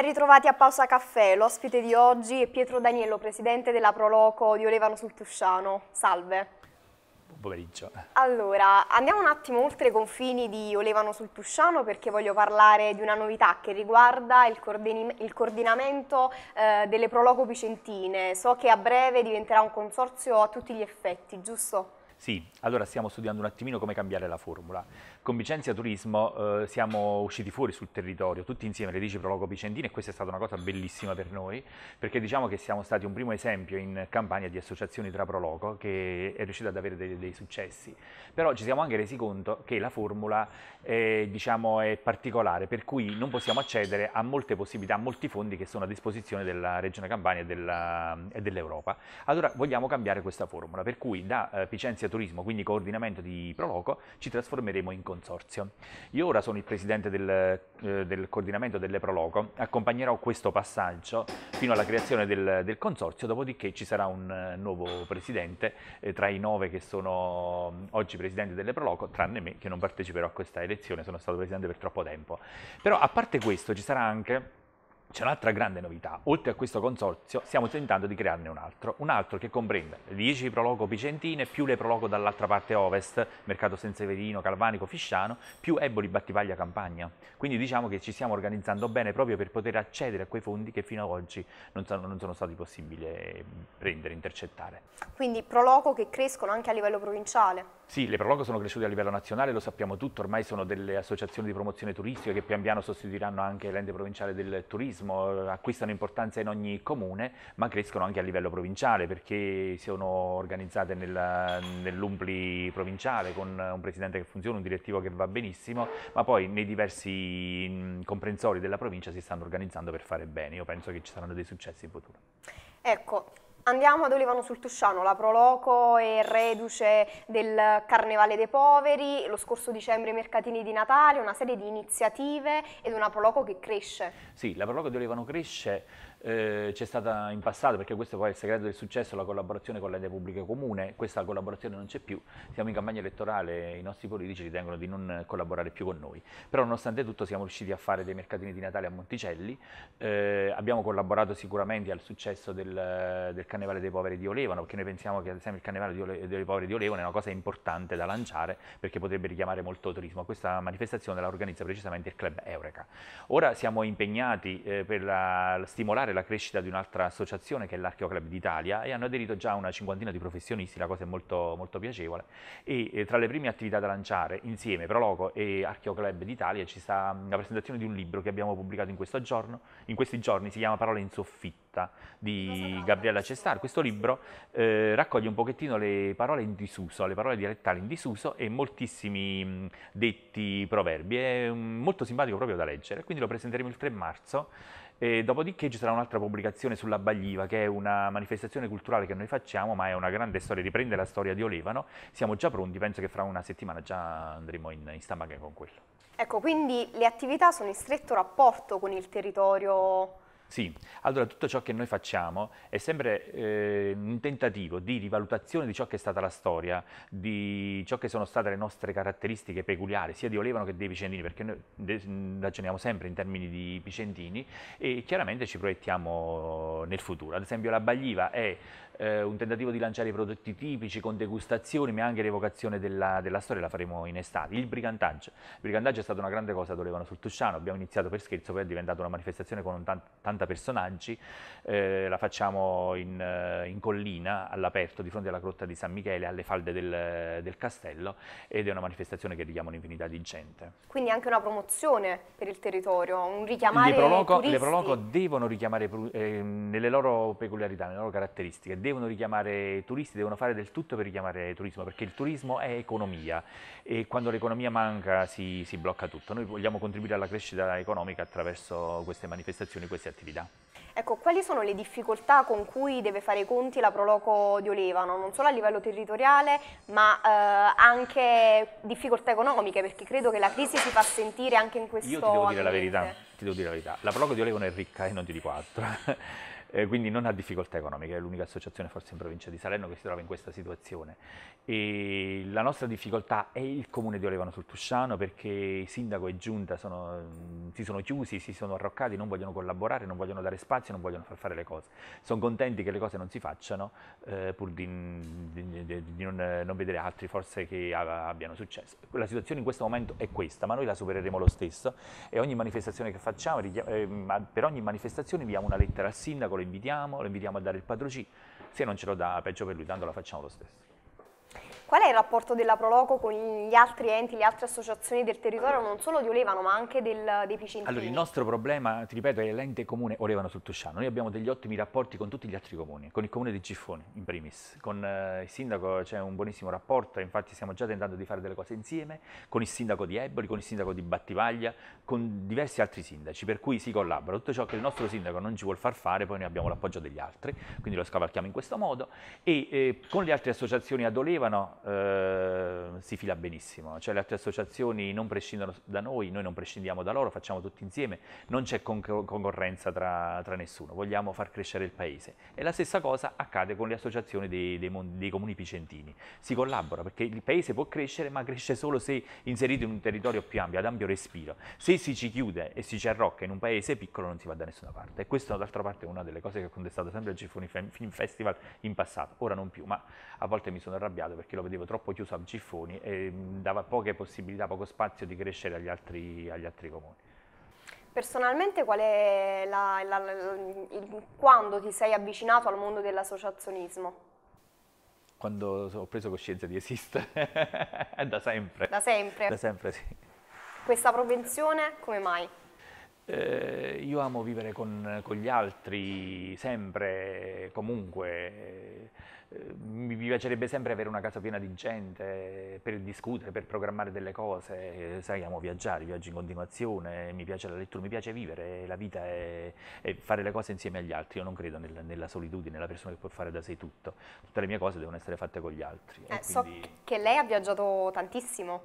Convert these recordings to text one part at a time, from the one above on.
Ben ritrovati a Pausa Caffè. L'ospite di oggi è Pietro Daniello, presidente della Proloco di Olevano sul Tusciano. Salve. Buon pomeriggio. Allora, andiamo un attimo oltre i confini di Olevano sul Tusciano perché voglio parlare di una novità che riguarda il, il coordinamento eh, delle Proloco Picentine. So che a breve diventerà un consorzio a tutti gli effetti, giusto? Sì, allora stiamo studiando un attimino come cambiare la formula con Vicenza Turismo eh, siamo usciti fuori sul territorio, tutti insieme, le dici Prologo Vicentino, e questa è stata una cosa bellissima per noi, perché diciamo che siamo stati un primo esempio in campagna di associazioni tra Prologo, che è riuscita ad avere dei, dei, successi. Però ci siamo anche resi conto che la formula è, diciamo, è particolare, per cui non possiamo accedere a molte possibilità, a molti fondi che sono a disposizione della Regione Campania e, dell'Europa. allora vogliamo cambiare questa formula, per cui da eh, Vicenza Turismo, quindi coordinamento di Proloco, ci trasformeremo in contatto consorzio. Io ora sono il presidente del, eh, del coordinamento delle Proloco, accompagnerò questo passaggio fino alla creazione del, del consorzio, dopodiché ci sarà un eh, nuovo presidente eh, tra i nove che sono mm, oggi presidenti delle Proloco, tranne me che non parteciperò a questa elezione, sono stato presidente per troppo tempo. Però a parte questo ci sarà anche c'è un'altra grande novità, oltre a questo consorzio stiamo tentando di crearne un altro, un altro che comprenda 10 Proloco Picentine più le Proloco dall'altra parte ovest, Mercato Senseverino, Calvanico, Fisciano, più Eboli Battipaglia Campagna. Quindi diciamo che ci stiamo organizzando bene proprio per poter accedere a quei fondi che fino ad oggi non sono, non sono stati possibili prendere, eh, intercettare. Quindi Proloco che crescono anche a livello provinciale? Sì, le Proloco sono cresciute a livello nazionale, lo sappiamo tutto, ormai sono delle associazioni di promozione turistica che pian piano sostituiranno anche l'ente provinciale del turismo turismo, acquistano importanza in ogni comune, ma crescono anche a livello provinciale perché sono organizzate nel, nell'Umpli provinciale con un presidente che funziona, un direttivo che va benissimo, ma poi nei diversi comprensori della provincia si stanno organizzando per fare bene. Io penso che ci saranno dei successi in futuro. Ecco, Andiamo ad Olivano sul Tusciano, la Proloco e reduce del Carnevale dei Poveri, lo scorso dicembre i mercatini di Natale, una serie di iniziative ed una Proloco che cresce. Sì, la Proloco di Olivano cresce eh, c'è stata in passato, perché questo poi è il segreto del successo, la collaborazione con l'ente pubblica comune, questa collaborazione non c'è più, siamo in campagna elettorale, i nostri politici ritengono di non collaborare più con noi, però nonostante tutto siamo riusciti a fare dei mercatini di Natale a Monticelli, eh, abbiamo collaborato sicuramente al successo del, del Carnevale dei Poveri di Olevano, perché noi pensiamo che ad esempio il Carnevale dei Poveri di Olevano è una cosa importante da lanciare perché potrebbe richiamare molto turismo, questa manifestazione la organizza precisamente il Club Eureka. Ora siamo impegnati eh, per la, stimolare supportare la crescita di un'altra associazione che è l'Archeo Club d'Italia e hanno aderito già una cinquantina di professionisti, la cosa è molto, molto piacevole e eh, tra le prime attività da lanciare insieme Proloco e Archeo Club d'Italia ci sta mm, la presentazione di un libro che abbiamo pubblicato in, questo giorno, in questi giorni, si chiama Parole in soffitta di Gabriella Cestar. Questo libro eh, raccoglie un pochettino le parole in disuso, le parole dialettali in disuso e moltissimi mm, detti proverbi. È mm, molto simpatico proprio da leggere, quindi lo presenteremo il 3 marzo e dopodiché ci sarà un'altra pubblicazione sulla Bagliva, che è una manifestazione culturale che noi facciamo, ma è una grande storia, riprende la storia di Olevano. Siamo già pronti, penso che fra una settimana già andremo in, in stampa con quello. Ecco, quindi le attività sono in stretto rapporto con il territorio sì, allora tutto ciò che noi facciamo è sempre eh, un tentativo di rivalutazione di ciò che è stata la storia, di ciò che sono state le nostre caratteristiche peculiari, sia di Olevano che dei Vicentini, perché noi ragioniamo sempre in termini di Vicentini e chiaramente ci proiettiamo nel futuro. Ad esempio la Bagliva è eh, un tentativo di lanciare i prodotti tipici con degustazioni, ma anche l'evocazione della, della, storia la faremo in estate. Il brigantaggio. Il brigantaggio è stata una grande cosa ad Olevano sul Tusciano, abbiamo iniziato per scherzo, poi è diventata una manifestazione con tanti 50 personaggi, eh, la facciamo in, eh, in collina, all'aperto, di fronte alla grotta di San Michele, alle falde del, del castello ed è una manifestazione che richiama un'infinità di gente. Quindi anche una promozione per il territorio, un richiamare le proloco, le proloco devono richiamare eh, nelle loro peculiarità, nelle loro caratteristiche, devono richiamare turisti, devono fare del tutto per richiamare turismo, perché il turismo è economia e quando l'economia manca si, si blocca tutto. Noi vogliamo contribuire alla crescita economica attraverso queste manifestazioni, queste attività rapida. Ecco, quali sono le difficoltà con cui deve fare i conti la Proloco di Olevano, non solo a livello territoriale, ma eh, anche difficoltà economiche, perché credo che la crisi si fa sentire anche in questo Io ti devo ambiente. dire la verità, ti devo dire la verità. La Proloco di Olevano è ricca e non di quattro eh, quindi non ha difficoltà economiche, è l'unica associazione forse in provincia di Salerno che si trova in questa situazione. E la nostra difficoltà è il comune di Olevano sul Tusciano perché sindaco e giunta sono, mm, si sono chiusi, si sono arroccati, non vogliono collaborare, non vogliono dare spazio, non vogliono far fare le cose. Sono contenti che le cose non si facciano eh, pur di, di, di non, eh, non, vedere altri forse che abbiano successo. La situazione in questo momento è questa, ma noi la supereremo lo stesso e ogni manifestazione che facciamo, eh, per ogni manifestazione inviamo una lettera al sindaco, lo invitiamo, lo invitiamo a dare il patrocinio, se non ce lo dà peggio per lui, tanto la facciamo lo stesso. Qual è il rapporto della Proloco con gli altri enti, le altre associazioni del territorio, non solo di Olevano ma anche del, dei Picentini? Allora il nostro problema, ti ripeto, è l'ente comune Olevano sul Tusciano. Noi abbiamo degli ottimi rapporti con tutti gli altri comuni, con il comune di Giffone in primis, con eh, il sindaco c'è un buonissimo rapporto, infatti stiamo già tentando di fare delle cose insieme, con il sindaco di Eboli, con il sindaco di Battivaglia, con diversi altri sindaci, per cui si collabora. Tutto ciò che il nostro sindaco non ci vuole far fare, poi noi abbiamo l'appoggio degli altri, quindi lo scavalchiamo in questo modo e eh, con le altre associazioni ad Olevano eh, si fila benissimo, cioè le altre associazioni non prescindono da noi, noi non prescindiamo da loro, facciamo tutti insieme, non c'è concorrenza tra, tra, nessuno, vogliamo far crescere il paese. E la stessa cosa accade con le associazioni dei, dei, dei comuni picentini, si collabora perché il paese può crescere ma cresce solo se inserito in un territorio più ampio, ad ampio respiro. Se si ci chiude e si ci arrocca in un paese piccolo non si va da nessuna parte e questa d'altra parte è una delle cose che ho contestato sempre al Cifoni Film Festival in passato, ora non più, ma a volte mi sono arrabbiato perché lo vedevo troppo chiuso a Giffoni e dava poche possibilità, poco spazio di crescere agli altri, agli altri comuni. Personalmente qual è la, la, la, il, quando ti sei avvicinato al mondo dell'associazionismo? Quando ho preso coscienza di esistere, da sempre. Da sempre? Da sempre, sì. Questa propensione come mai? Eh, io amo vivere con, con, gli altri, sempre, comunque. Eh, mi piacerebbe sempre avere una casa piena di gente eh, per discutere, per programmare delle cose. Eh, sai, amo viaggiare, viaggio in continuazione, mi piace la lettura, mi piace vivere, la vita è, è fare le cose insieme agli altri. Io non credo nel, nella solitudine, nella persona che può fare da sé tutto. Tutte le mie cose devono essere fatte con gli altri. Eh, quindi... So che lei ha viaggiato tantissimo.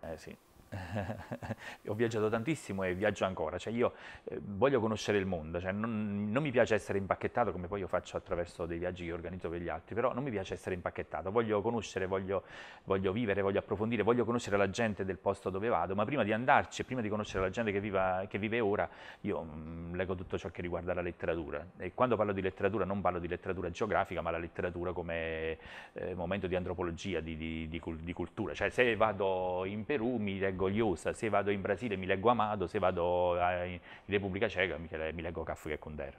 Eh sì. ho viaggiato tantissimo e viaggio ancora, cioè io eh, voglio conoscere il mondo, cioè non, non, mi piace essere impacchettato come poi io faccio attraverso dei viaggi che organizzo per gli altri, però non mi piace essere impacchettato, voglio conoscere, voglio, voglio vivere, voglio approfondire, voglio conoscere la gente del posto dove vado, ma prima di andarci prima di conoscere la gente che, viva, che vive ora, io mh, mm, leggo tutto ciò che riguarda la letteratura e quando parlo di letteratura non parlo di letteratura geografica, ma la letteratura come eh, momento di antropologia, di, di, di, di cultura, cioè se vado in Perù mi leggo orgogliosa, se vado in Brasile mi leggo Amado, se vado eh, in Repubblica Ceca mi leggo Caffè e Condera.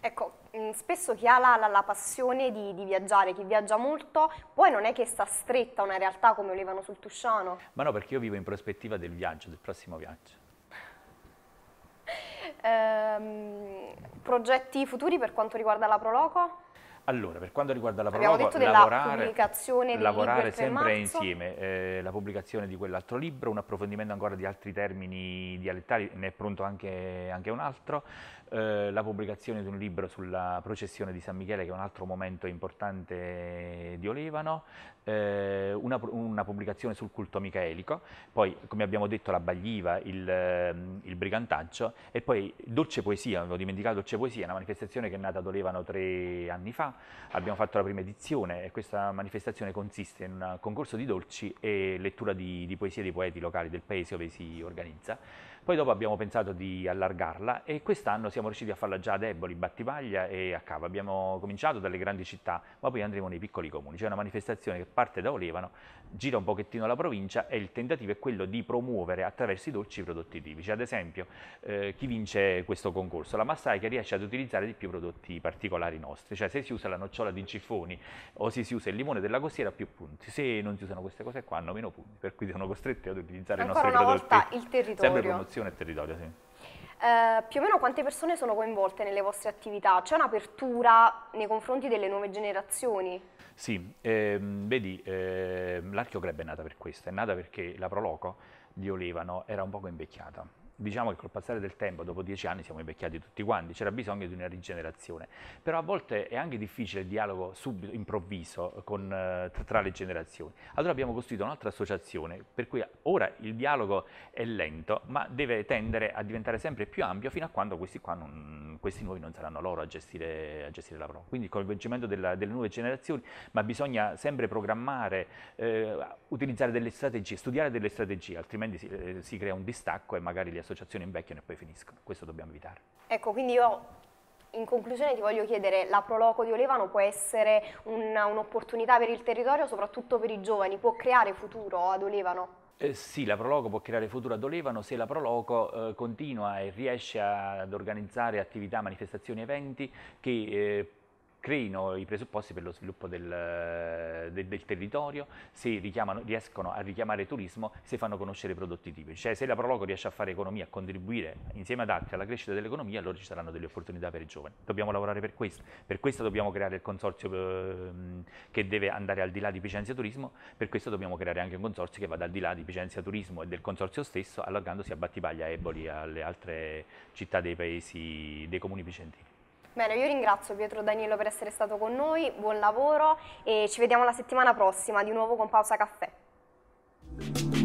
Ecco, mm, spesso chi ha la, la, la passione di, di, viaggiare, chi viaggia molto, poi non è che sta stretta una realtà come Olevano sul Tusciano. Ma no, perché io vivo in prospettiva del viaggio, del prossimo viaggio. ehm, progetti futuri per quanto riguarda la Proloco? Allora, per quanto riguarda la prologo, lavorare, lavorare sempre insieme, eh, la pubblicazione di quell'altro libro, un approfondimento ancora di altri termini dialettali, ne è pronto anche, anche un altro, eh, la pubblicazione di un libro sulla processione di San Michele, che è un altro momento importante di Olevano, eh, una, una, pubblicazione sul culto micaelico, poi come abbiamo detto la Bagliva, il, ehm, il brigantaggio e poi Dolce Poesia, avevo dimenticato Dolce Poesia, una manifestazione che è nata ad Olevano tre anni fa, abbiamo fatto la prima edizione e questa manifestazione consiste in un concorso di dolci e lettura di, di poesie dei poeti locali del paese dove si organizza. Poi dopo abbiamo pensato di allargarla e quest'anno siamo riusciti a farla già a Deboli, Battipaglia e a Cava. Abbiamo cominciato dalle grandi città, ma poi andremo nei piccoli comuni. C'è una manifestazione che parte da Olevano gira un pochettino la provincia e il tentativo è quello di promuovere attraverso i dolci i prodotti tipici. Ad esempio, eh, chi vince questo concorso? La Massai che riesce ad utilizzare di più prodotti particolari nostri, cioè se si usa la nocciola di cifoni o se si usa il limone della costiera più punti, se non si usano queste cose qua hanno meno punti, per cui sono costretti ad utilizzare Ancora i nostri prodotti. Ancora una volta il territorio. Sempre promozione e territorio, sì. Eh, più o meno quante persone sono coinvolte nelle vostre attività? C'è un'apertura nei confronti delle nuove generazioni? Sì, ehm, vedi, ehm, l'Archio è nata per questo, è nata perché la Proloco di Olevano era un poco invecchiata diciamo che col passare del tempo, dopo dieci anni, siamo invecchiati tutti quanti, c'era bisogno di una rigenerazione. Però a volte è anche difficile il dialogo subito, improvviso con, eh, tra le generazioni. Allora abbiamo costruito un'altra associazione, per cui ora il dialogo è lento, ma deve tendere a diventare sempre più ampio fino a quando questi, non, questi nuovi non saranno loro a gestire, a gestire la prova. Quindi il coinvolgimento della, delle nuove generazioni, ma bisogna sempre programmare, eh, utilizzare delle strategie, studiare delle strategie, altrimenti si, eh, si crea un distacco e magari li associazioni invecchiano e poi finiscono. Questo dobbiamo evitare. Ecco, quindi io in conclusione ti voglio chiedere, la Proloco di Olevano può essere un'opportunità un per il territorio, soprattutto per i giovani, può creare futuro ad Olevano? Eh, sì, la Proloco può creare futuro ad Olevano se la Proloco eh, continua e riesce ad organizzare attività, manifestazioni, eventi che eh, creino i presupposti per lo sviluppo del, del, del territorio, se riescono a richiamare turismo, se fanno conoscere prodotti tipici. Cioè se la Proloco riesce a fare economia, a contribuire insieme ad altri alla crescita dell'economia, allora ci saranno delle opportunità per i giovani. Dobbiamo lavorare per questo. Per questo dobbiamo creare il consorzio ehm, che deve andare al di là di Picenza Turismo, per questo dobbiamo creare anche un consorzio che vada al di là di Picenza Turismo e del consorzio stesso, allargandosi a Battipaglia, Eboli e alle altre città dei paesi, dei comuni picentini. Bene, io ringrazio Pietro Danilo per essere stato con noi, buon lavoro e ci vediamo la settimana prossima di nuovo con Pausa Caffè.